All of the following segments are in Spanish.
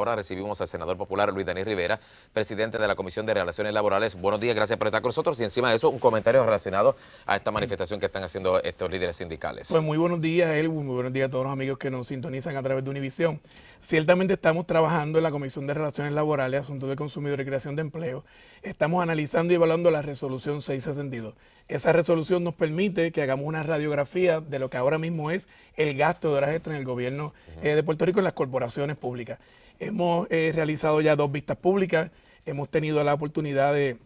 Ahora recibimos al senador popular Luis Daniel Rivera, presidente de la Comisión de Relaciones Laborales. Buenos días, gracias por estar con nosotros. Y encima de eso, un comentario relacionado a esta manifestación que están haciendo estos líderes sindicales. Pues muy buenos días, él, Muy buenos días a todos los amigos que nos sintonizan a través de Univisión. Ciertamente estamos trabajando en la Comisión de Relaciones Laborales, Asuntos de Consumidor y Creación de Empleo. Estamos analizando y evaluando la resolución 662. Esa resolución nos permite que hagamos una radiografía de lo que ahora mismo es el gasto de horas extra en el gobierno eh, de Puerto Rico en las corporaciones públicas. Hemos eh, realizado ya dos vistas públicas, hemos tenido la oportunidad de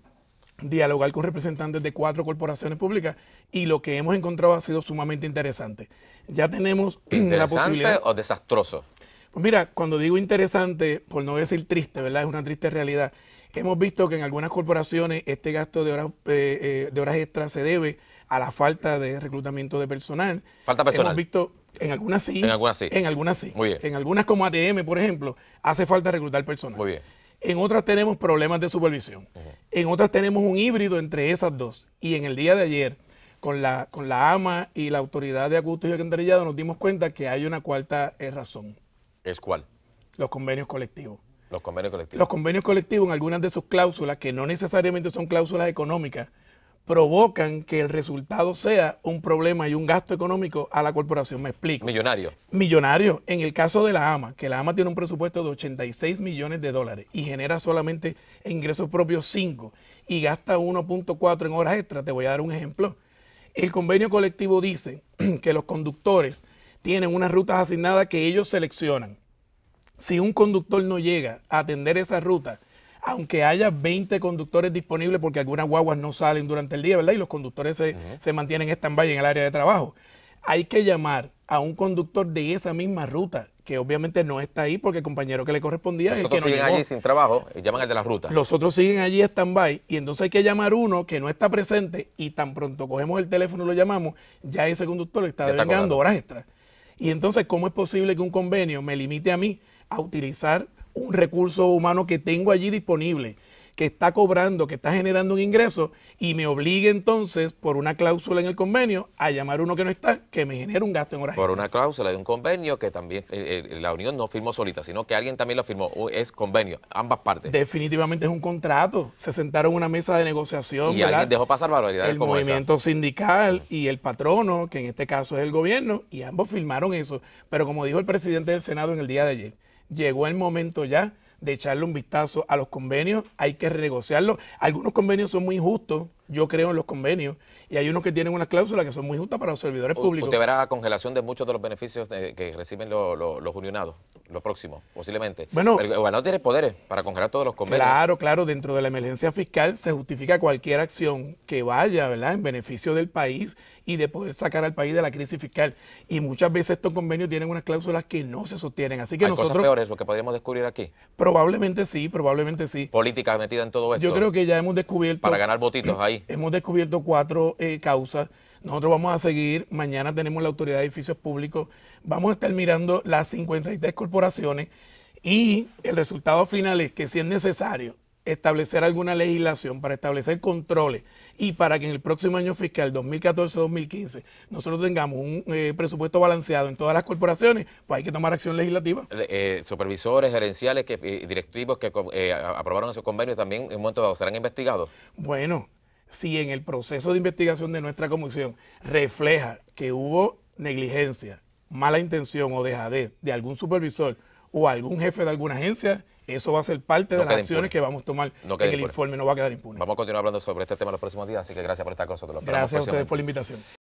dialogar con representantes de cuatro corporaciones públicas y lo que hemos encontrado ha sido sumamente interesante. Ya tenemos ¿Interesante la posibilidad... o desastroso? Pues mira, cuando digo interesante, por no decir triste, ¿verdad? Es una triste realidad Hemos visto que en algunas corporaciones este gasto de horas, eh, eh, de horas extras se debe a la falta de reclutamiento de personal. Falta personal. Hemos visto en algunas sí. En algunas sí. En algunas sí. Muy bien. En algunas como ATM, por ejemplo, hace falta reclutar personal. Muy bien. En otras tenemos problemas de supervisión. En otras tenemos un híbrido entre esas dos. Y en el día de ayer, con la, con la AMA y la Autoridad de agustos y Alcantarillado, nos dimos cuenta que hay una cuarta eh, razón. ¿Es cuál? Los convenios colectivos. Los convenios colectivos. Los convenios colectivos, en algunas de sus cláusulas, que no necesariamente son cláusulas económicas, provocan que el resultado sea un problema y un gasto económico a la corporación. Me explico. Millonario. Millonario. En el caso de la AMA, que la AMA tiene un presupuesto de 86 millones de dólares y genera solamente ingresos propios 5 y gasta 1.4 en horas extras, te voy a dar un ejemplo. El convenio colectivo dice que los conductores tienen unas rutas asignadas que ellos seleccionan si un conductor no llega a atender esa ruta, aunque haya 20 conductores disponibles, porque algunas guaguas no salen durante el día, ¿verdad? Y los conductores se, mantienen stand-by en el área de trabajo. Hay que llamar a un conductor de esa misma ruta, que obviamente no está ahí porque el compañero que le correspondía Los que no siguen allí sin trabajo, eh, llaman al de la ruta. Los otros siguen allí stand-by y entonces hay que llamar uno que no está presente y tan pronto cogemos el teléfono y lo llamamos, ya ese conductor está, está horas extras. Y entonces, ¿cómo es posible que un convenio me limite a mí a utilizar un recurso humano que tengo allí disponible? que está cobrando, que está generando un ingreso y me obligue entonces por una cláusula en el convenio a llamar uno que no está, que me genere un gasto en horas. Por una cláusula de un convenio que también eh, eh, la Unión no firmó solita, sino que alguien también lo firmó. Uh, es convenio, ambas partes. Definitivamente es un contrato. Se sentaron en una mesa de negociación. Y alguien dejó pasar barbaridades. El movimiento sindical y el patrono, que en este caso es el gobierno, y ambos firmaron eso. Pero como dijo el presidente del Senado en el día de ayer, llegó el momento ya de echarle un vistazo a los convenios, hay que renegociarlo, Algunos convenios son muy injustos, yo creo en los convenios y hay unos que tienen unas cláusulas que son muy justas para los servidores públicos. Usted verá congelación de muchos de los beneficios que reciben los los unionados, los próximos posiblemente. Bueno, el gobernador tiene poderes para congelar todos los convenios. Claro, claro, dentro de la emergencia fiscal se justifica cualquier acción que vaya, ¿verdad?, en beneficio del país y de poder sacar al país de la crisis fiscal. Y muchas veces estos convenios tienen unas cláusulas que no se sostienen. Así que ¿Hay nosotros, cosas peores, lo que podríamos descubrir aquí? Probablemente sí, probablemente sí. Política metida en todo esto. Yo creo que ya hemos descubierto. Para ganar votitos ahí. Hemos descubierto cuatro eh, causas. Nosotros vamos a seguir, mañana tenemos la autoridad de edificios públicos, vamos a estar mirando las 53 corporaciones y el resultado final es que si es necesario establecer alguna legislación para establecer controles y para que en el próximo año fiscal 2014-2015 nosotros tengamos un eh, presupuesto balanceado en todas las corporaciones, pues hay que tomar acción legislativa. Eh, supervisores, gerenciales, que, directivos que aprobaron esos convenios también en un momento serán investigados. Bueno, si en el proceso de investigación de nuestra comisión refleja que hubo negligencia, mala intención o dejadez de algún supervisor o algún jefe de alguna agencia, eso va a ser parte de las acciones que vamos a tomar en el informe, no va a quedar impune. Vamos a continuar hablando sobre este tema los próximos días, así que gracias por estar con nosotros. Gracias a ustedes por la invitación.